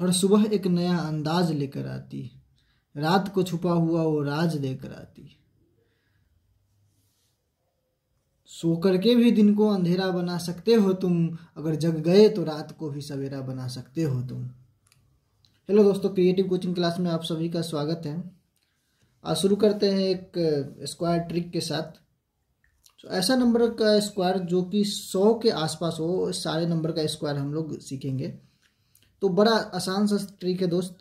हर सुबह एक नया अंदाज लेकर आती रात को छुपा हुआ वो राज लेकर आती सो करके भी दिन को अंधेरा बना सकते हो तुम अगर जग गए तो रात को भी सवेरा बना सकते हो तुम हेलो दोस्तों क्रिएटिव कोचिंग क्लास में आप सभी का स्वागत है आज शुरू करते हैं एक स्क्वायर ट्रिक के साथ तो ऐसा नंबर का स्क्वायर जो कि सौ के आसपास हो सारे नंबर का स्क्वायर हम लोग सीखेंगे तो बड़ा आसान सा ट्रिक है दोस्त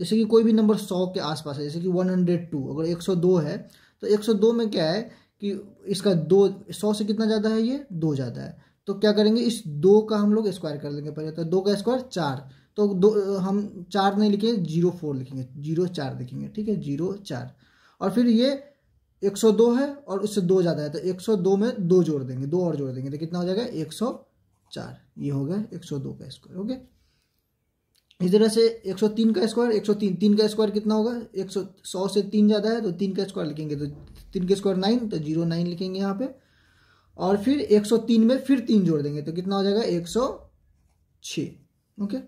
जैसे कि कोई भी नंबर सौ के आसपास है जैसे कि वन हंड्रेड टू अगर एक सौ दो है तो एक सौ दो में क्या है कि इसका दो सौ से कितना ज़्यादा है ये दो ज़्यादा है तो क्या करेंगे इस दो का हम लोग स्क्वायर कर लेंगे पहले तो दो का स्क्वायर चार तो दो हम चार नहीं लिखेंगे जीरो फोर लिखेंगे जीरो चार लिखेंगे ठीक है जीरो चार और फिर ये एक सौ दो है और उससे दो ज़्यादा है तो एक सौ दो में दो जोड़ देंगे दो और जोड़ देंगे तो कितना हो जाएगा एक सौ चार ये हो गया एक सौ दो का स्क्वायर ओके इस तरह से एक सौ तीन का स्क्वायर एक सौ तीन तीन का स्क्वायर कितना होगा एक सौ सौ से तीन ज़्यादा है तो तीन का स्क्वायर लिखेंगे तो तीन का स्क्वायर नाइन तो जीरो नाइन लिखेंगे यहाँ पे और फिर एक सौ तीन में फिर तीन जोड़ देंगे तो कितना हो जाएगा एक सौ छः ओके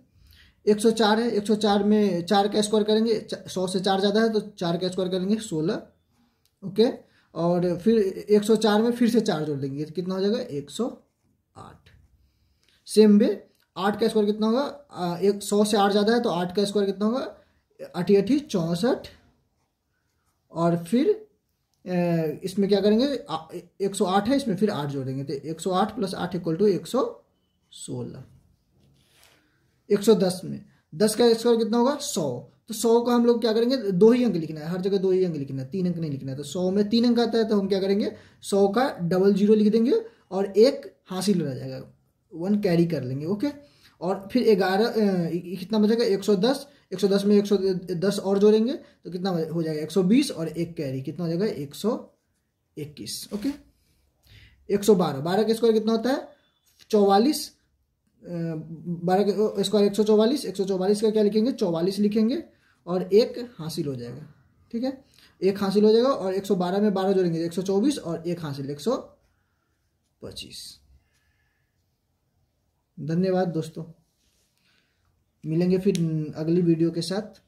एक सौ चार है एक सौ चार में चार का स्क्वायर करेंगे सौ से चार ज़्यादा है तो चार का स्क्वायर करेंगे सोलह ओके और फिर एक सौ चार में फिर से चार जोड़ देंगे तो कितना हो जाएगा एक सौ आठ सेम वे आठ का स्क्वायर कितना होगा एक सौ से आठ ज़्यादा है तो आठ का स्क्वायर कितना होगा अठी अठी चौंसठ और फिर इसमें क्या करेंगे एक सौ आठ है इसमें फिर आठ जोड़ेंगे तो एक सौ आठ प्लस आठ इक्वल टू एक सौ सोलह एक सौ दस में दस का स्क्वायर कितना होगा सौ तो सौ का हम लोग क्या करेंगे दो ही अंक लिखना है हर जगह दो ही अंक लिखना है तीन अंक नहीं लिखना है तो सौ में तीन अंक आता है तो हम क्या करेंगे सौ का डबल जीरो लिख देंगे और एक हासिल रह जाएगा वन कैरी कर लेंगे ओके और फिर ग्यारह कितना बचेगा एक सौ दस एक सौ दस में एक सौ दस और जोड़ेंगे तो कितना हो जाएगा एक सौ बीस और एक कैरी कितना हो जाएगा एक सौ इक्कीस ओके एक सौ बारह बारह का स्क्वायर कितना होता है चौवालीस बारह का स्क्वायर एक सौ चौवालीस एक सौ चौवालीस का क्या लिखेंगे चौवालीस लिखेंगे और एक हासिल हो जाएगा ठीक है एक हासिल हो जाएगा और एक सौ बारह में बारह जोड़ेंगे एक सौ चौबीस और एक हासिल एक सौ पच्चीस धन्यवाद दोस्तों मिलेंगे फिर अगली वीडियो के साथ